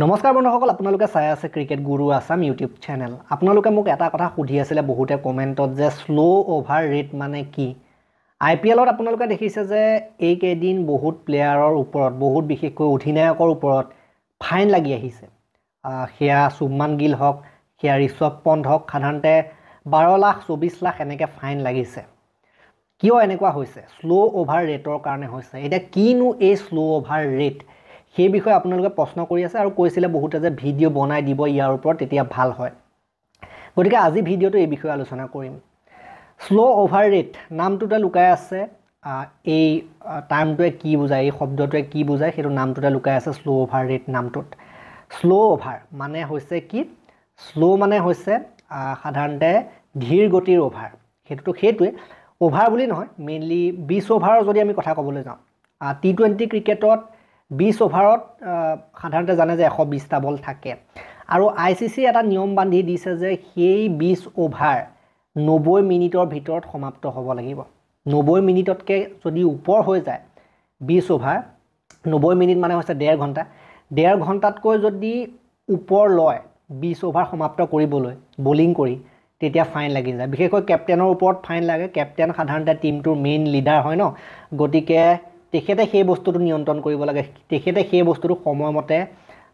নমস্কাৰ বন্ধুসকল আপোনালোকে চাই আছে ক্ৰিকেট গুৰু আছাম ইউটিউব চেনেল আপোনালোকে মোক এটা কথা সুধি আছিলে বহুতে কমেণ্টত যে শ্ল' অভাৰ ৰেট মানে কি আই পি এলত আপোনালোকে দেখিছে যে এইকেইদিন বহুত প্লেয়াৰৰ ওপৰত বহুত বিশেষকৈ অধিনায়কৰ ওপৰত ফাইন লাগি আহিছে সেয়া শুভমান গিল হওক সেয়া ঋষভ পন্থ হওক সাধাৰণতে বাৰ লাখ চৌবিছ লাখ এনেকৈ ফাইন লাগিছে কিয় এনেকুৱা হৈছে শ্ল' অভাৰ ৰেটৰ কাৰণে হৈছে এতিয়া কিনো এই শ্ল' অভাৰ ৰেট সেই বিষয়ে আপোনালোকে প্ৰশ্ন কৰি আছে আৰু কৈছিলে বহুতে যে ভিডিঅ' বনাই দিব ইয়াৰ ওপৰত তেতিয়া ভাল হয় গতিকে আজি ভিডিঅ'টো এই বিষয়ে আলোচনা কৰিম শ্ল' অভাৰ ৰেট নামটোতে লুকাই আছে এই টাৰ্মটোৱে কি বুজায় এই শব্দটোৱে কি বুজায় সেইটো নামটোতে লুকাই আছে শ্ল' অভাৰ ৰেট নামটোত শ্ল' অভাৰ মানে হৈছে কি শ্ল' মানে হৈছে সাধাৰণতে ধীৰ গতিৰ অভাৰ সেইটোতো সেইটোৱে অভাৰ বুলি নহয় মেইনলি বিছ অভাৰৰ যদি আমি কথা ক'বলৈ যাওঁ টি টুৱেণ্টি ক্ৰিকেটত বিছ অভাৰত সাধাৰণতে জানে যে এশ বিছটা বল থাকে আৰু আই চি চিয়ে এটা নিয়ম বান্ধি দিছে যে সেই বিছ অভাৰ নব্বৈ মিনিটৰ ভিতৰত সমাপ্ত হ'ব লাগিব নব্বৈ মিনিটতকৈ যদি ওপৰ হৈ যায় বিছ অভাৰ নব্বৈ মিনিট মানে হৈছে ডেৰ ঘণ্টা ডেৰ ঘণ্টাতকৈ যদি ওপৰ লয় বিছ অভাৰ সমাপ্ত কৰিবলৈ বলিং কৰি তেতিয়া ফাইন লাগি যায় বিশেষকৈ কেপ্টেইনৰ ওপৰত ফাইন লাগে কেপ্টেইন সাধাৰণতে টীমটোৰ মেইন লিডাৰ হয় ন গতিকে তেখেতে সেই বস্তুটো নিয়ন্ত্ৰণ কৰিব লাগে তেখেতে সেই বস্তুটো সময়মতে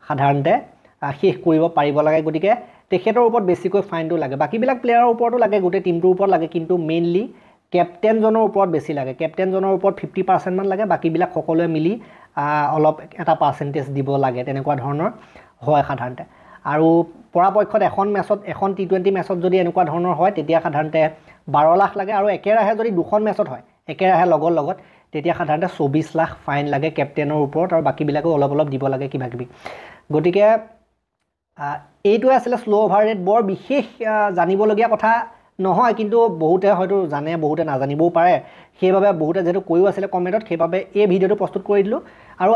সাধাৰণতে শেষ কৰিব পাৰিব লাগে গতিকে তেখেতৰ ওপৰত বেছিকৈ ফাইনটো লাগে বাকীবিলাক প্লেয়াৰৰ ওপৰতো লাগে গোটেই টিমটোৰ ওপৰত লাগে কিন্তু মেইনলি কেপ্টেইনজনৰ ওপৰত বেছি লাগে কেপ্টেইনজনৰ ওপৰত ফিফটি পাৰ্চেণ্টমান লাগে বাকীবিলাক সকলোৱে মিলি অলপ এটা পাৰ্চেণ্টেজ দিব লাগে তেনেকুৱা ধৰণৰ হয় সাধাৰণতে আৰু পৰাপক্ষত এখন মেচত এখন টি টুৱেণ্টি মেচত যদি এনেকুৱা ধৰণৰ হয় তেতিয়া সাধাৰণতে বাৰ লাখ লাগে আৰু একেৰাহে যদি দুখন মেচত হয় একেৰাহে লগৰ লগত তেতিয়া সাধাৰণতে চৌবিছ লাখ ফাইন লাগে কেপ্টেইনৰ ওপৰত আৰু বাকীবিলাকেও অলপ অলপ দিব লাগে কিবা কিবি গতিকে এইটোৱে আছিলে শ্ল' অভাৰ ৰেট বৰ বিশেষ জানিবলগীয়া কথা নহয় কিন্তু বহুতে হয়তো জানে বহুতে নাজানিবও পাৰে সেইবাবে বহুতে যিহেতু কৈও আছিলে কমেণ্টত সেইবাবে এই ভিডিঅ'টো প্ৰস্তুত কৰি দিলোঁ আৰু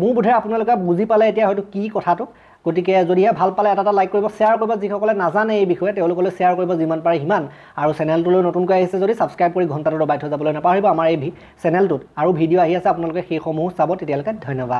মোৰ বোধেৰে আপোনালোকে বুজি পালে এতিয়া হয়তো কি কথাটো গতিকে যদিহে ভাল পালে এটা এটা লাইক কৰিব শ্বেয়াৰ কৰিব যিসকলে নাজানে এই বিষয়ে তেওঁলোকলৈ শ্বেয়াৰ কৰিব যিমান পাৰে সিমান আৰু চেনেলটোলৈ নতুনকৈ আহিছে যদি ছাবস্ক্ৰাইব কৰি ঘণ্টাটো দবাই থৈ যাবলৈ নাপাহৰিব আমাৰ এই চেনেলটোত আৰু ভিডিঅ' আহি আছে আপোনালোকে সেইসমূহ চাব তেতিয়ালৈকে ধন্যবাদ